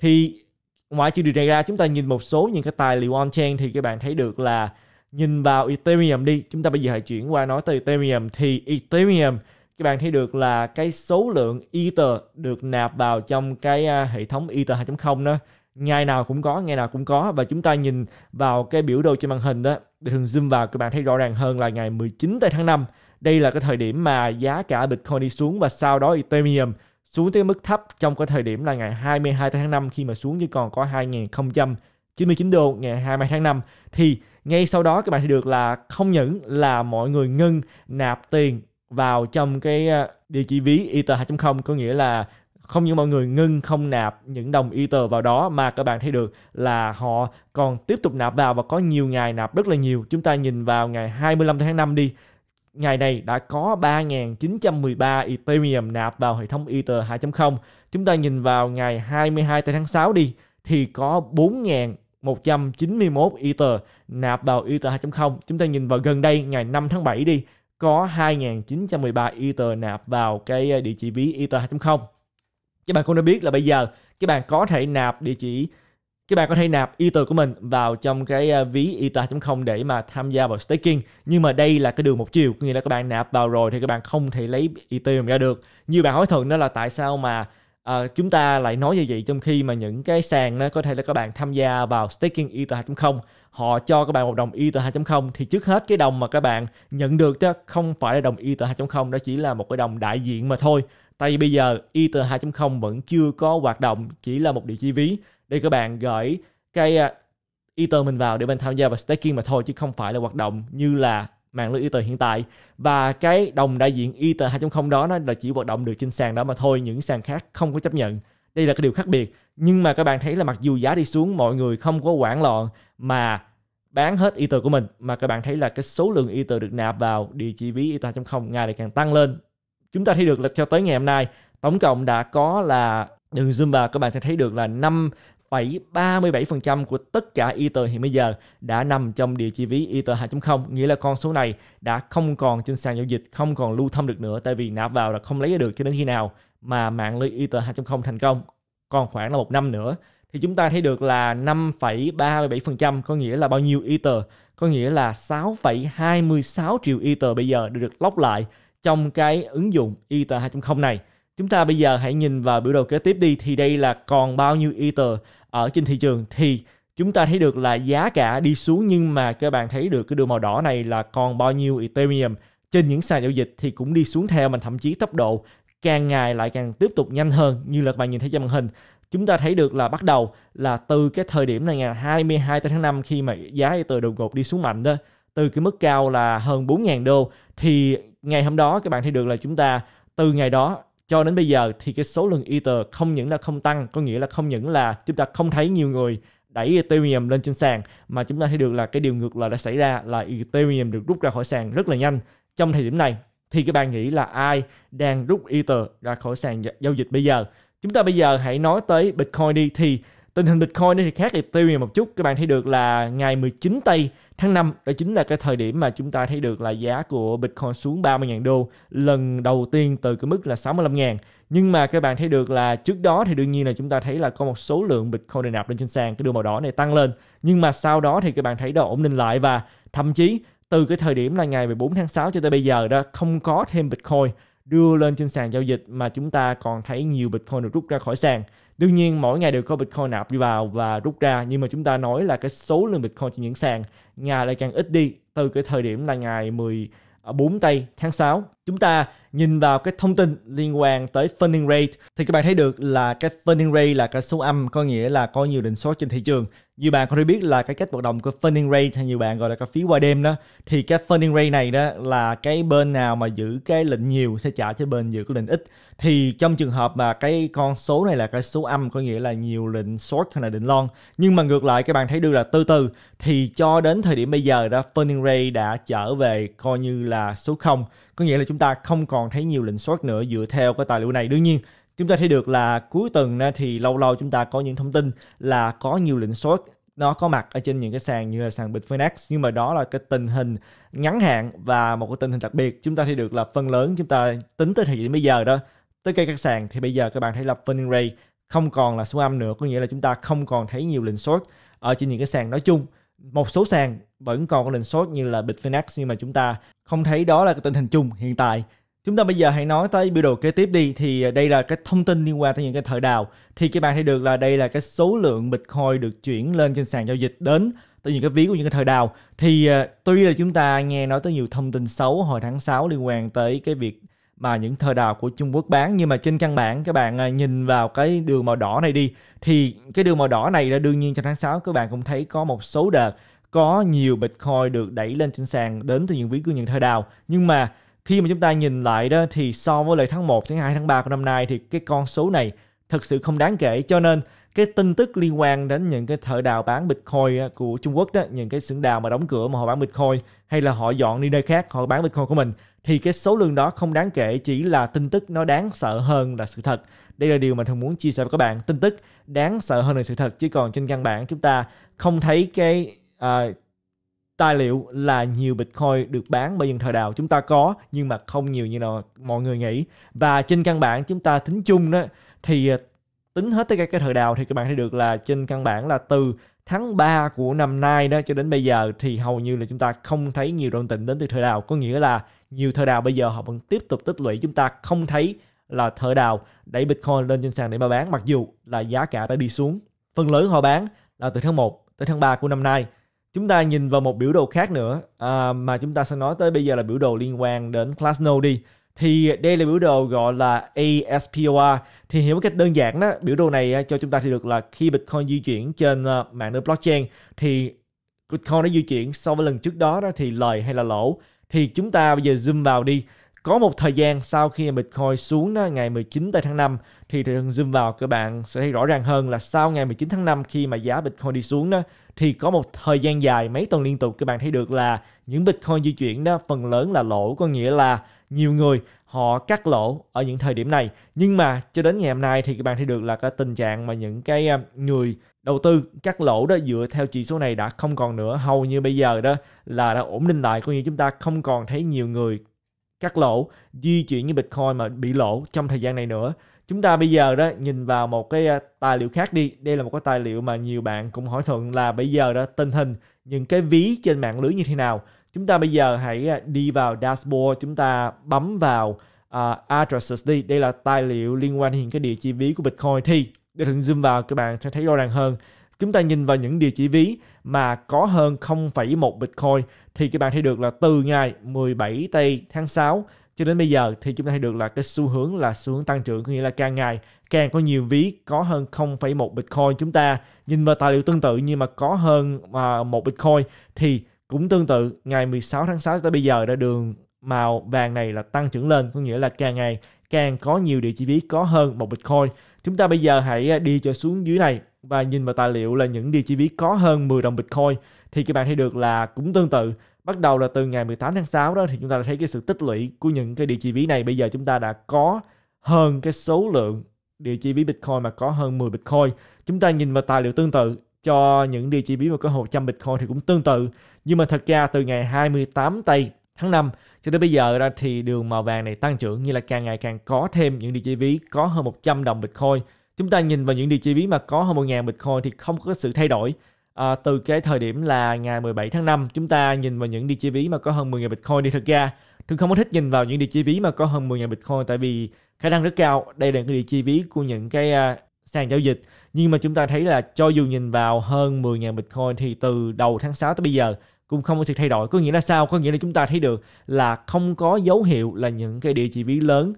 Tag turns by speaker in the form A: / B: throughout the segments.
A: thì ngoài trừ điều này ra chúng ta nhìn một số những cái tài liệu on-chain thì các bạn thấy được là nhìn vào Ethereum đi chúng ta bây giờ hãy chuyển qua nói tới Ethereum thì Ethereum các bạn thấy được là cái số lượng Ether được nạp vào trong cái à, hệ thống Ether 2.0 đó ngày nào cũng có ngày nào cũng có và chúng ta nhìn vào cái biểu đồ trên màn hình đó để thường zoom vào các bạn thấy rõ ràng hơn là ngày 19 tới tháng 5 đây là cái thời điểm mà giá cả Bitcoin đi xuống và sau đó Ethereum xuống tới mức thấp trong cái thời điểm là ngày 22 tháng 5 khi mà xuống chỉ còn có 2099 đô ngày 20 tháng 5 thì ngay sau đó các bạn thấy được là không những là mọi người ngưng nạp tiền vào trong cái ờ, địa chỉ ví Ether 2.0 có nghĩa là không những mọi người ngưng không nạp những đồng Ether vào đó mà các bạn thấy được là họ còn tiếp tục nạp vào và có nhiều ngày nạp rất là nhiều. Chúng ta nhìn vào ngày 25 tháng 5 đi ngày này đã có 3.913 Ethereum nạp vào hệ thống Ether 2.0. Chúng ta nhìn vào ngày 22 tháng 6 đi thì có 4.191 Ether nạp vào Ether 2.0. Chúng ta nhìn vào gần đây ngày 5 tháng 7 đi có 2.913 Ether nạp vào cái ờ, địa chỉ ví Ether 2.0. Các bạn cũng đã biết là bây giờ các bạn có thể nạp địa chỉ các bạn có thể nạp Ether của mình vào trong cái à, ví Ether 2.0 để mà tham gia vào staking. Nhưng mà đây là cái đường một chiều, nghĩa là các bạn nạp vào rồi thì các bạn không thể lấy Ethereum ra được. như bạn hỏi thường đó là tại sao mà à, chúng ta lại nói như vậy trong khi mà những cái sàn đó có thể là các bạn tham gia vào staking Ether 2.0 họ cho các bạn một đồng Ether 2.0 thì trước hết cái đồng mà các bạn nhận được đó không phải là đồng Ether 2.0 đó chỉ là một cái đồng đại diện mà thôi tại vì bây giờ Ether 2.0 vẫn chưa có hoạt động chỉ là một địa chỉ ví để các bạn gửi cái à, Ether mình vào để mình tham gia vào staking mà thôi chứ không phải là hoạt động như là mạng lưới Ether hiện tại và cái đồng đại diện Ether 2.0 đó nó là chỉ hoạt động được trên sàn đó mà thôi những sàn khác không có chấp nhận đây là cái điều khác biệt nhưng mà các bạn thấy là mặc dù giá đi xuống mọi người không có quản loạn mà bán hết Ether của mình mà các bạn thấy là cái số lượng Ether được nạp vào địa chỉ ví Ether 2.0 ngày càng tăng lên chúng ta thấy được là cho tới ngày hôm nay tổng cộng đã có là đường zoom vào các bạn sẽ thấy được là 5 37% của tất cả Ether hiện bây giờ đã nằm trong địa chỉ ví Ether 2.0, nghĩa là con số này đã không còn trên sàn giao dịch, không còn lưu thông được nữa tại vì nạp vào là không lấy được cho đến khi nào mà mạng lưới Ether 2.0 thành công. Còn khoảng là một năm nữa thì chúng ta thấy được là 5,37% có nghĩa là bao nhiêu Ether, có nghĩa là 6,26 triệu Ether bây giờ được, lock lại trong cái ứng dụng Ether 2.0 này Chúng ta bây giờ hãy nhìn vào biểu đồ kế tiếp đi thì đây là còn bao nhiêu Ether ở trên thị trường thì chúng ta thấy được là giá cả đi xuống nhưng mà các bạn thấy được cái đường màu đỏ này là còn bao nhiêu Ethereum trên những sàn giao dịch thì cũng đi xuống theo mà thậm chí tốc độ càng ngày lại càng tiếp tục nhanh hơn như là các bạn nhìn thấy trên màn hình chúng ta thấy được là bắt đầu là từ cái thời điểm này ngày 22 tháng 5 khi mà giá Ether đột ngột đi xuống mạnh đó từ cái mức cao là hơn 4.000 đô thì ngày hôm đó các bạn thấy được là chúng ta từ ngày đó cho đến bây giờ thì cái số lượng Ether không những là không tăng, có nghĩa là không những là chúng ta không thấy nhiều người đẩy Ethereum lên trên sàn mà chúng ta thấy được là cái điều ngược lại đã xảy ra là Ethereum được rút ra khỏi sàn rất là nhanh. Trong thời điểm này thì các bạn nghĩ là ai đang rút Ether ra khỏi sàn giao dịch bây giờ? Chúng ta bây giờ hãy nói tới Bitcoin đi thì Tình hình Bitcoin thì khác Ethereum một chút. Các bạn thấy được là ngày 19 tây tháng 5 đó chính là cái thời điểm mà chúng ta thấy được là giá của Bitcoin xuống 30.000 đô lần đầu tiên từ cái mức là 65.000. Nhưng mà các bạn thấy được là trước đó thì đương nhiên là chúng ta thấy là có một số lượng Bitcoin được nạp lên trên sàn cái đường màu đỏ này tăng lên. Nhưng mà sau đó thì các bạn thấy đó ổn định lại và thậm chí từ cái thời điểm là ngày 14 tháng 6 cho tới bây giờ đó không có thêm Bitcoin đưa lên trên sàn giao dịch mà chúng ta còn thấy nhiều Bitcoin được rút ra khỏi sàn đương nhiên mỗi ngày đều có bitcoin nạp đi vào và rút ra nhưng mà chúng ta nói là cái số lượng bitcoin trên những sàn ngày lại càng ít đi từ cái thời điểm là ngày 14 tây tháng 6 chúng ta nhìn vào cái thông tin liên quan tới funding rate thì các bạn thấy được là cái funding rate là cái số âm có nghĩa là có nhiều định số trên thị trường như bạn có thể biết là cái cách hoạt động của funding rate hay nhiều bạn gọi là cái phí qua đêm đó thì cái funding rate này đó là cái bên nào mà giữ cái lệnh nhiều sẽ trả cho bên giữ cái lệnh ít thì trong trường hợp mà cái con số này là cái số âm có nghĩa là nhiều lệnh short hay là lệnh long nhưng mà ngược lại các bạn thấy được là từ từ thì cho đến thời điểm bây giờ đó funding rate đã trở về coi như là số 0 có nghĩa là chúng ta không còn thấy nhiều lệnh short nữa dựa theo cái tài liệu này đương nhiên chúng ta thấy được là cuối tuần thì lâu lâu chúng ta có những thông tin là có nhiều lệnh short nó có mặt ở trên những cái sàn như là sàn Bitfinex nhưng mà đó là cái tình hình ngắn hạn và một cái tình hình đặc biệt chúng ta thấy được là phần lớn chúng ta tính tới thời điểm bây giờ đó tới cây các sàn thì bây giờ các bạn thấy là funding rate không còn là số âm nữa có nghĩa là chúng ta không còn thấy nhiều lệnh short ở trên những cái sàn nói chung một số sàn vẫn còn có lệnh short như là Bitfinex nhưng mà chúng ta không thấy đó là cái tình hình chung hiện tại Chúng ta bây giờ hãy nói tới biểu đồ kế tiếp đi thì à, đây là cái thông tin liên quan tới những cái thợ đào thì các bạn thấy được là đây là cái số lượng Bitcoin được chuyển lên trên sàn giao dịch đến từ những cái ví của những cái thợ đào thì à, tuy là chúng ta nghe nói tới nhiều thông tin xấu hồi tháng 6 liên quan tới cái việc mà những thợ đào của Trung Quốc bán nhưng mà trên căn bản các bạn à, nhìn vào cái đường màu đỏ này đi thì cái đường màu đỏ này là đương nhiên trong tháng 6 các bạn cũng thấy có một số đợt có nhiều Bitcoin được đẩy lên trên sàn đến từ những ví của những thợ đào nhưng mà khi mà chúng ta nhìn lại đó thì so với lại tháng 1, tháng 2, tháng 3 của năm nay thì cái con số này thực sự không đáng kể cho nên cái tin tức liên quan đến những cái thợ đào bán Bitcoin của Trung Quốc đó, những cái xưởng đào mà đóng cửa mà họ bán Bitcoin hay là họ dọn đi nơi khác họ bán Bitcoin của mình thì cái số lượng đó không đáng kể chỉ là tin tức nó đáng sợ hơn là sự thật. Đây là điều mà thường muốn chia sẻ với các bạn, tin tức đáng sợ hơn là sự thật chứ còn trên căn bản chúng ta không thấy cái uh, tài liệu là nhiều Bitcoin được bán bởi dân thời đào chúng ta có nhưng mà không nhiều như nào mọi người nghĩ và trên căn bản chúng ta tính chung đó thì ờ, tính hết tất cả cái thời đào thì các bạn thấy được là trên căn bản là từ tháng 3 của năm nay đó cho đến bây giờ thì hầu như là chúng ta không thấy nhiều đồng tình đến từ thời đào có nghĩa là nhiều thời đào bây giờ họ vẫn tiếp tục tích lũy chúng ta không thấy là thợ đào đẩy Bitcoin lên trên sàn để mà bán mặc dù là giá cả đã đi xuống. Phần lớn họ bán là từ tháng 1 tới tháng 3 của năm nay chúng ta nhìn vào một biểu đồ khác nữa à, mà chúng ta sẽ nói tới bây giờ là biểu đồ liên quan đến class node đi thì đây là biểu đồ gọi là ASPOR thì hiểu một cách đơn giản đó biểu đồ này à, cho chúng ta thì được là khi Bitcoin di chuyển trên à, mạng lưới blockchain thì Bitcoin nó di chuyển so với lần trước đó đó thì lời hay là lỗ thì chúng ta bây giờ zoom vào đi có một thời gian sau khi Bitcoin xuống đó ngày 19 tháng 5 thì thị trường zoom vào các bạn sẽ thấy rõ ràng hơn là sau ngày 19 tháng 5 khi mà giá Bitcoin đi xuống đó thì có một thời gian dài mấy tuần liên tục các bạn thấy được là những Bitcoin di chuyển đó phần lớn là lỗ có nghĩa là nhiều người họ cắt lỗ ở những thời điểm này nhưng mà cho đến ngày hôm nay thì các bạn thấy được là cái tình trạng mà những cái à, người đầu tư cắt lỗ đó dựa theo chỉ số này đã không còn nữa hầu như bây giờ đó là đã ổn định lại có nghĩa chúng ta không còn thấy nhiều người cắt lỗ di chuyển như Bitcoin mà bị lỗ trong thời gian này nữa chúng ta bây giờ đó nhìn vào một cái à, tài liệu khác đi đây là một cái tài liệu mà nhiều bạn cũng hỏi thuận là bây giờ đó tình hình những cái ví trên mạng lưới như thế nào chúng ta bây giờ hãy à, đi vào dashboard chúng ta bấm vào uh, addresses đi đây là tài liệu liên quan đến những cái địa chỉ ví của Bitcoin thì để thử zoom vào các bạn sẽ thấy rõ ràng hơn Chúng ta nhìn vào những địa chỉ ví mà có hơn 0,1 Bitcoin thì các bạn thấy được là từ ngày 17 tây tháng 6 cho đến bây giờ thì chúng ta thấy được là cái xu hướng là xu hướng tăng trưởng có nghĩa là càng ngày càng có nhiều ví có hơn 0,1 Bitcoin chúng ta nhìn vào tài liệu tương tự nhưng mà có hơn à, một Bitcoin thì cũng tương tự ngày 16 tháng 6 tới bây giờ đã đường màu vàng này là tăng trưởng lên có nghĩa là càng ngày càng có nhiều địa chỉ ví có hơn một Bitcoin chúng ta bây giờ hãy à, đi cho xuống dưới này và nhìn vào tài liệu là những địa chỉ ví có hơn 10 đồng Bitcoin thì các bạn thấy được là cũng tương tự bắt đầu là từ ngày 18 tháng 6 đó thì chúng ta đã thấy cái sự tích lũy của những cái địa chỉ ví này bây giờ chúng ta đã có hơn cái số lượng địa chỉ ví Bitcoin mà có hơn 10 Bitcoin chúng ta nhìn vào tài liệu tương tự cho những địa chỉ ví mà có 100 Bitcoin thì cũng tương tự nhưng mà thật ra từ ngày 28 tây tháng 5 cho tới bây giờ ra thì đường màu vàng này tăng trưởng như là càng ngày càng có thêm những địa chỉ ví có hơn 100 đồng Bitcoin chúng ta nhìn vào những điều chi biến mà có hơn 1.000 Bitcoin thì không có sự thay đổi à, từ cái thời điểm là ngày 17 tháng 5 chúng ta nhìn vào những điều chi ví mà có hơn 10.000 Bitcoin đi thật ra thường không có thích nhìn vào những điều chi ví mà có hơn 10.000 Bitcoin tại vì khả năng rất cao đây là cái điều chi ví của những cái uh, sàn giao dịch nhưng mà chúng ta thấy là cho dù nhìn vào hơn 10.000 Bitcoin thì từ đầu tháng 6 tới bây giờ cũng không có sự thay đổi có nghĩa là sao có nghĩa là chúng ta thấy được là không có dấu hiệu là những cái địa chỉ ví lớn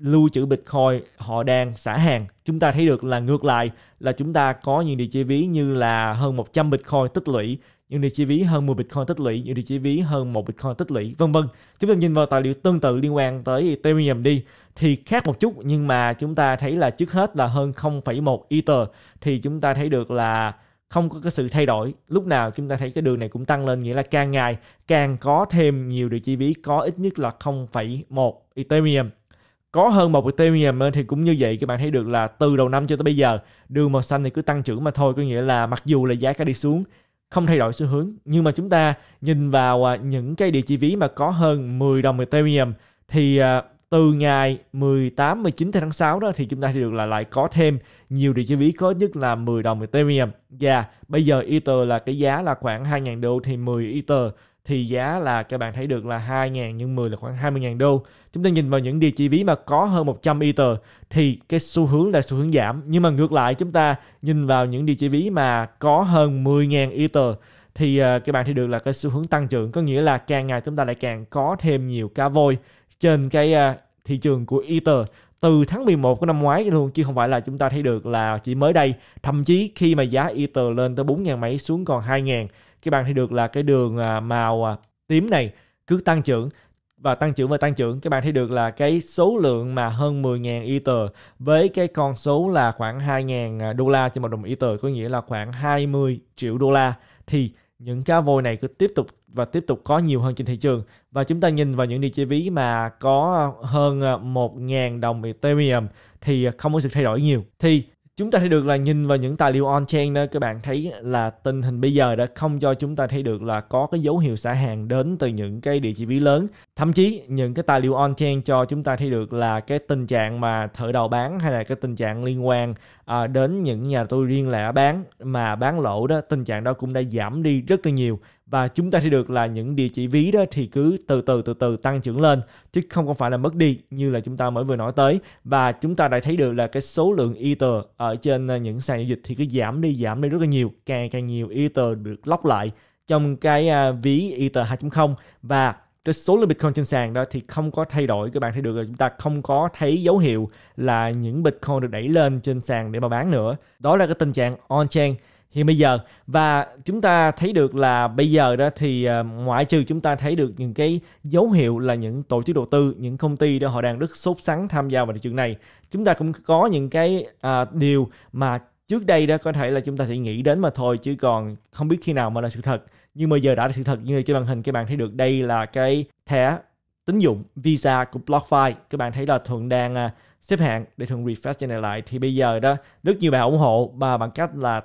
A: lưu trữ Bitcoin họ đang xả hàng. Chúng ta thấy được là ngược lại là chúng ta có những địa chỉ ví như là hơn 100 Bitcoin tích lũy, những địa chỉ ví hơn 10 Bitcoin tích lũy, những địa chỉ ví hơn 1 Bitcoin tích lũy, vân vân. Chúng ta nhìn vào tài liệu tương tự liên quan tới Ethereum đi thì khác một chút nhưng mà chúng ta thấy là trước hết là hơn 0,1 Ether thì chúng ta thấy được là không có cái sự thay đổi lúc nào chúng ta thấy cái đường này cũng tăng lên nghĩa là càng ngày càng có thêm nhiều địa chỉ ví có ít nhất là 0,1 Ethereum có hơn một team nhà thì cũng như vậy các bạn thấy được là từ đầu năm cho tới bây giờ đường màu xanh thì cứ tăng trưởng mà thôi có nghĩa là mặc dù là giá cả đi xuống không thay đổi xu hướng nhưng mà chúng ta nhìn vào à, những cái địa chỉ ví mà có hơn 10 đồng Ethereum thì à, từ ngày 18 19 tháng 6 đó thì chúng ta thấy được là lại có thêm nhiều địa chỉ ví có nhất là 10 đồng Ethereum và bây giờ Ether là cái giá là khoảng 2.000 đô thì 10 Ether thì giá là các bạn thấy được là 2.000 nhân 10 là khoảng 20.000 đô. Chúng ta nhìn vào những địa chỉ ví mà có hơn 100 ether thì cái xu hướng là xu hướng giảm. Nhưng mà ngược lại chúng ta nhìn vào những địa chỉ ví mà có hơn 10.000 ether thì à, các bạn thấy được là cái xu hướng tăng trưởng. Có nghĩa là càng ngày chúng ta lại càng có thêm nhiều cá voi trên cái à, thị trường của ether từ tháng 11 của năm ngoái luôn chứ không phải là chúng ta thấy được là chỉ mới đây thậm chí khi mà giá Ether lên tới 4.000 mấy xuống còn 2.000 các bạn thấy được là cái đường à, màu à, tím này cứ tăng trưởng và tăng trưởng và tăng trưởng các bạn thấy được là cái số lượng mà hơn 10.000 Ether với cái con số là khoảng 2.000 à, đô la trên một đồng Ether có nghĩa là khoảng 20 triệu đô la thì những cá voi này cứ tiếp tục và tiếp tục có nhiều hơn trên thị trường và chúng ta nhìn vào những đi chơi ví mà có hơn 1.000 ờ, đồng Ethereum thì không có sự thay đổi nhiều thì chúng ta thấy được là nhìn vào những tài liệu on-chain đó các bạn thấy là tình hình bây giờ đã không cho chúng ta thấy được là có cái dấu hiệu xả hàng đến từ những cái địa chỉ ví lớn thậm chí những cái tài liệu on-chain cho chúng ta thấy được là cái tình trạng mà thợ đầu bán hay là cái tình trạng liên quan à, đến những nhà tôi riêng lẻ bán mà bán lỗ đó tình trạng đó cũng đã giảm đi rất là nhiều và chúng ta thấy được là những địa chỉ ví đó thì cứ từ từ từ từ tăng trưởng lên chứ không có phải là mất đi như là chúng ta mới vừa nói tới và chúng ta đã thấy được là cái số lượng ether ở trên ờ, những sàn giao dịch thì cứ giảm đi giảm đi rất là nhiều càng càng nhiều ether được lóc lại trong cái ờ, ví ether 2.0 và cái số lượng Bitcoin trên sàn đó thì không có thay đổi các bạn thấy được là chúng ta không có thấy dấu hiệu là những Bitcoin được đẩy lên trên sàn để mà bán nữa đó là cái tình trạng on chain hiện bây giờ và chúng ta thấy được là bây giờ đó thì ờ, ngoại trừ chúng ta thấy được những cái dấu hiệu là những tổ chức đầu tư những công ty đó họ đang rất sốt sắng tham gia vào thị trường này chúng ta cũng có những cái à, điều mà trước đây đó có thể là chúng ta chỉ nghĩ đến mà thôi chứ còn không biết khi nào mà là sự thật nhưng mà giờ đã là sự thật như trên màn hình các bạn thấy được đây là cái thẻ tín dụng Visa của BlockFi các bạn thấy là thuận đang à, xếp hạng để thuận refresh trên này lại thì bây giờ đó rất nhiều bạn ủng hộ mà bằng cách là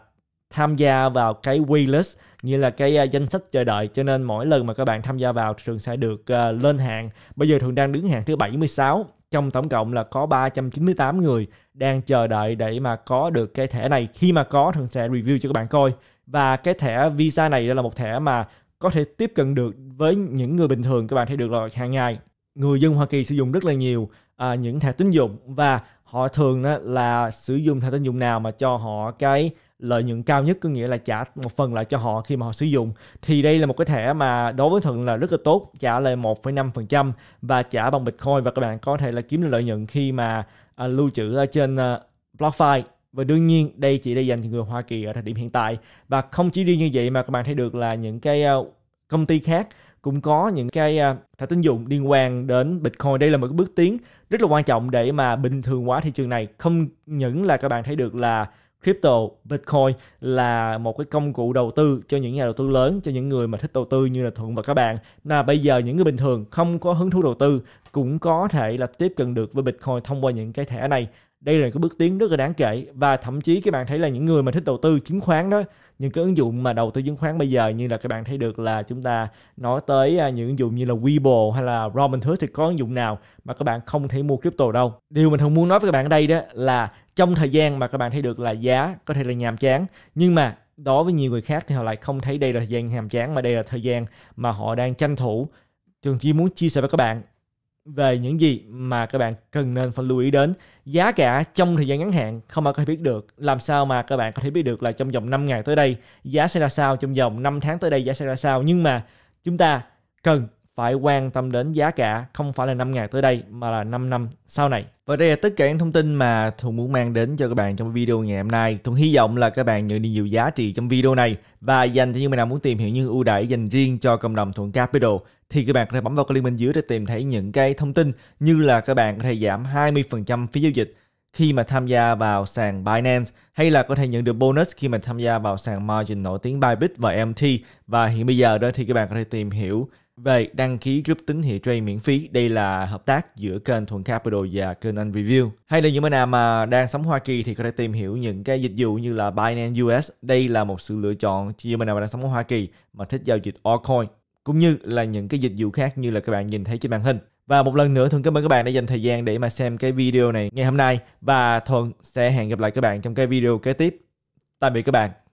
A: tham gia vào cái waitlist như là cái à, danh sách chờ đợi cho nên mỗi lần mà các bạn tham gia vào thì thường sẽ được à, lên hạng bây giờ thường đang đứng hạng thứ 76 trong tổng cộng là có 398 người đang chờ đợi để mà có được cái thẻ này khi mà có thường sẽ review cho các bạn coi và cái thẻ visa này là một thẻ mà có thể tiếp cận được với những người bình thường các bạn thấy được là hàng ngày người dân Hoa Kỳ sử dụng rất là nhiều à, những thẻ tín dụng và họ thường đó là sử dụng thẻ tín dụng nào mà cho họ cái lợi nhuận cao nhất có nghĩa là trả một phần lại cho họ khi mà họ sử dụng thì đây là một cái thẻ mà đối với thuận là rất là tốt trả lại 1,5% và trả bằng bitcoin và các bạn có thể là kiếm được lợi nhuận khi mà à, lưu trữ ở trên à, BlockFi và đương nhiên đây chỉ là dành cho người Hoa Kỳ ở thời điểm hiện tại. Và không chỉ riêng như vậy mà các bạn thấy được là những cái ờ, công ty khác cũng có những cái ờ, thẻ tín dụng liên quan đến Bitcoin. Đây là một cái bước tiến rất là quan trọng để mà bình thường hóa thị trường này. Không những là các bạn thấy được là crypto, Bitcoin là một cái công cụ đầu tư cho những nhà đầu tư lớn, cho những người mà thích đầu tư như là Thuận và các bạn. Là bây giờ những người bình thường không có hứng thú đầu tư cũng có thể là tiếp cận được với Bitcoin thông qua những cái thẻ này. Đây là cái bước tiến rất là đáng kể và thậm chí các bạn thấy là những người mà thích đầu tư chứng khoán đó, những cái ứng dụng mà đầu tư chứng khoán bây giờ như là các bạn thấy được là chúng ta nói tới à, những ứng dụng như là Webull hay là Robinhood thì có ứng dụng nào mà các bạn không thể mua crypto đâu. Điều mình thường muốn nói với các bạn ở đây đó là trong thời gian mà các bạn thấy được là giá có thể là nhàm chán nhưng mà đối với nhiều người khác thì họ lại không thấy đây là thời gian nhàm chán mà đây là thời gian mà họ đang tranh thủ Trường Chi muốn chia sẻ với các bạn về những gì mà các bạn cần nên phải lưu ý đến. Giá cả trong thời gian ngắn hạn không ai có thể biết được. Làm sao mà các bạn có thể biết được là trong vòng 5 ngày tới đây giá sẽ ra sao, trong vòng 5 tháng tới đây giá sẽ ra sao. Nhưng mà chúng ta cần phải quan tâm đến giá cả không phải là 5 ngày tới đây mà là 5 năm sau này. Và đây là tất cả những thông tin mà Thuận muốn mang đến cho các bạn trong video ngày hôm nay. Thuận hy vọng là các bạn nhận được nhiều giá trị trong video này và dành cho những bạn nào muốn tìm hiểu những ưu đãi dành riêng cho cộng đồng Thuận Capital thì các bạn có thể bấm vào cái link bên dưới để tìm thấy những cái thông tin như là các bạn có thể giảm 20% phí giao dịch khi mà tham gia vào sàn Binance hay là có thể nhận được bonus khi mà tham gia vào sàn margin nổi tiếng Bybit và MT và hiện bây giờ đó thì các bạn có thể tìm hiểu về đăng ký group tín hiệu trade miễn phí. Đây là hợp tác giữa kênh Thuận Capital và kênh Anh Review. Hay là những bạn nào mà đang sống Hoa Kỳ thì có thể tìm hiểu những cái dịch vụ như là Binance US. Đây là một sự lựa chọn cho những bạn nào mà đang sống ở Hoa Kỳ mà thích giao dịch altcoin cũng như là những cái dịch vụ khác như là các bạn nhìn thấy trên màn hình. Và một lần nữa Thuận cảm ơn các bạn đã dành thời gian để mà xem cái video này ngày hôm nay và Thuận sẽ hẹn gặp lại các bạn trong cái video kế tiếp. Tạm biệt các bạn.